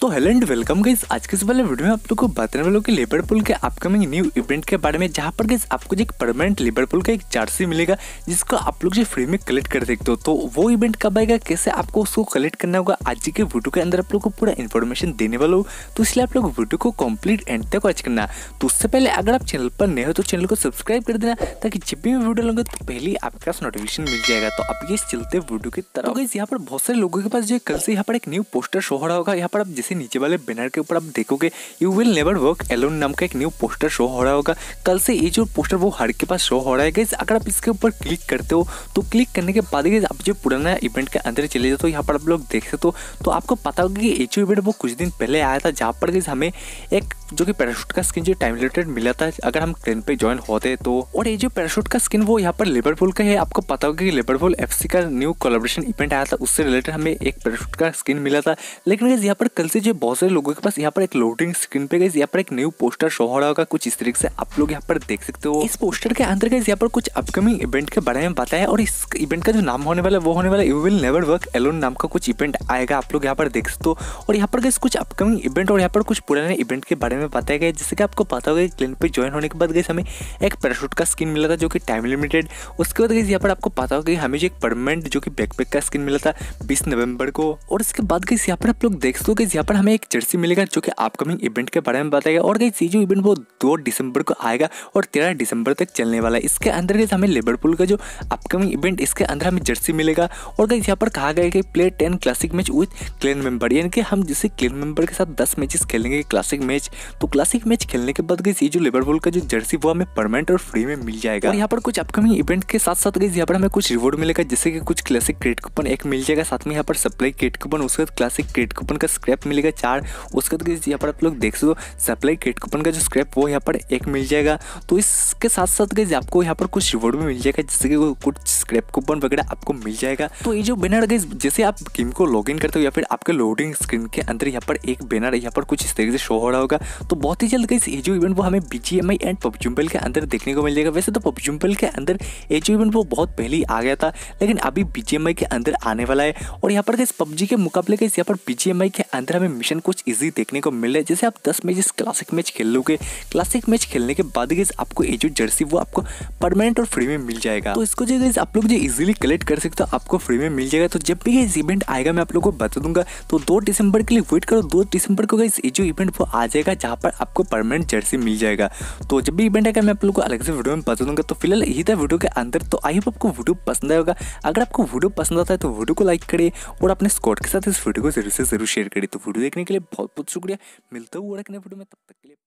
तो hello and welcome guys आज के इस वाले वीडियो में आप लोग को बताने वालों लेबर पुल के अपकमिंग न्यू इवेंट के बारे में जहाँ पर गाइज आपको एक परमानेंट लेबर पुल का एक जर्सी मिलेगा जिसको आप लोग जो फ्री में कलेक्ट कर सकते हो तो वो इवेंट कब आएगा कैसे आपको उसको कलेक्ट करना होगा आज के वीडियो के अंदर आप लोग को पूरा इन्फॉर्मेशन देने वाला हो तो इसलिए आप लोग वीडियो को कम्प्लीट एंड तक वॉच करना तो उससे पहले अगर आप चैनल पर नए हो तो चैनल को सब्सक्राइब कर देना ताकि जब भी वीडियो लूँगा तो पहले आपके पास नोटिफिकेशन मिल जाएगा तो आप ये चलते वीडियो की तरफ तो यहाँ पर बहुत सारे लोगों के पास जो कल से यहाँ पर एक न्यू पोस्टर शो हो रहा होगा यहाँ पर आप जैसे नीचे वाले बैनर के ऊपर आप देखोगे you will never work alone नाम का एक न्यू पोस्टर शो हो रहा होगा कल से ये जो पोस्टर वो हर के पास शो हो रहा है गैस अगर आप इसके ऊपर क्लिक करते हो तो क्लिक करने के बाद गैस आप जो पुराना इवेंट के अंदर चले जाते हो यहाँ पर आप लोग देख सकते हो तो आपको पता होगा कि ये जो इवेंट वो कुछ दिन पहले आया था जहाँ पर गैस हमें एक जो कि पैराशूट का स्किन जो टाइम रिलेटेड मिला था अगर हम ट्रेन पे ज्वाइन होते तो और ये जो पैराशूट का स्किन वो यहाँ पर लिबरपूल का है आपको पता होगा कि लिबरपूल एफ का न्यू कोलेब्रेशन इवेंट आया था उससे रिलेटेड हमें एक पैराशूट का स्किन मिला था लेकिन यहाँ पर कल से जो बहुत सारे लोगों के पास यहाँ पर एक लोडिंग स्क्रीन पे गई यहाँ पर एक न्यू पोस्टर शो हो रहा होगा कुछ इस तरीके से आप लोग यहाँ पर देख सकते हो इस पोस्टर के अंदर गई यहाँ पर कुछ अपकमिंग इवेंट के बारे में बताया और इस इवेंट का जो नाम होने वाला वो होने वाला you will never work alone नाम का कुछ इवेंट आएगा आप लोग यहाँ पर देख सकते हो और यहाँ पर गए कुछ अपकमिंग इवेंट और यहाँ पर कुछ पुराने इवेंट के बारे में बताया गया जैसे कि आपको पता होगा क्लिन पे ज्वाइन होने के बाद गई हमें एक पैराशूट का स्किन मिला था जो कि टाइम लिमिटेड उसके बाद गए यहाँ पर आपको पता होगा हमें जो एक परमानेंट जो कि बैकपैक का स्किन मिला था बीस नवंबर को और इसके बाद गई यहाँ पर आप लोग देख सकते गाइज यहाँ पर हमें एक जर्सी मिलेगा जो कि अपकमिंग इवेंट के बारे में बताएगा और गाइज ये जो इवेंट वो दो दिसंबर को आएगा और तेरह दिसंबर तक चलने वाला है इसके अंदर गई हमें लेबरपुल का जो अपकमिंग इवेंट इसके अंदर हमें जर्सी मिलेगा और गाइज यहाँ पर कहा गया कि play ten classic match with clan member यानी कि हम जिसे क्लेन मेंबर के साथ दस मैचेस खेलेंगे क्लासिक मैच तो क्लासिक मैच खेलने के बाद गई ये जो लेबरपुल का जो जर्सी वो हमें परमानेंट और फ्री में मिल जाएगा और यहाँ पर कुछ अपकमिंग इवेंट के साथ साथ गई यहाँ पर हमें कुछ रिवॉर्ड मिलेगा जैसे कि कुछ क्लासिक क्रेड कूपन एक मिल जाएगा साथ में यहाँ पर सप्लाई क्रेड कूपन उसके बाद क्लासिक क्रेड कूपन का स्क्रैप स्क्रैप मिलेगा चार उसके बाद यहाँ पर आप लोग देख सको सप्लाई किट कूपन का जो स्क्रैप वो यहाँ पर एक मिल जाएगा तो इसके साथ साथ गई आपको यहाँ पर कुछ रिवॉर्ड भी मिल जाएगा जैसे कि कुछ स्क्रैप कूपन वगैरह आपको मिल जाएगा तो ये जो बैनर गाइस जैसे आप गेम को लॉग करते हो या फिर आपके लोडिंग स्क्रीन के अंदर यहाँ पर एक बैनर यहाँ पर कुछ इस तरीके से शो हो रहा होगा तो बहुत ही जल्द गई ये जो इवेंट वो हमें बीजीएमआई एंड पबजुम्बल के अंदर देखने को मिल जाएगा वैसे तो पबजुम्बल के अंदर ये जो इवेंट वो बहुत पहले ही आ गया था लेकिन अभी बीजीएमआई के अंदर आने वाला है और यहाँ पर गई पबजी के मुकाबले गई यहाँ पर बीजीएमआई के अंदर हमें मिशन कुछ ईजी देखने को मिल रहा है जैसे आप दस मैचेस क्लासिक मैच खेल लोगे क्लासिक मैच खेलने के बाद गई आपको ये जो जर्सी वो आपको परमानेंट और फ्री में मिल जाएगा तो इसको जो गई आप लोग मुझे इजीली कलेक्ट कर सकते हो आपको फ्री में मिल जाएगा तो जब भी ये इवेंट आएगा मैं आप लोगों को बता दूंगा तो दो दिसंबर के लिए वेट करो दो दिसंबर को इस जो इवेंट वो आ जाएगा जहाँ पर आपको परमानेंट जर्सी मिल जाएगा तो जब भी इवेंट आएगा मैं आप लोग को अलग से वीडियो में बता दूंगा तो फिलहाल यही था वीडियो के अंदर तो आई होप आपको वीडियो पसंद आएगा अगर आपको वीडियो पसंद आता है तो वीडियो को लाइक करिए और अपने स्कॉट के साथ इस वीडियो को जरूर से जरूर शेयर करिए तो वीडियो देखने के लिए बहुत बहुत शुक्रिया मिलता हूँ वीडियो में तब तक के लिए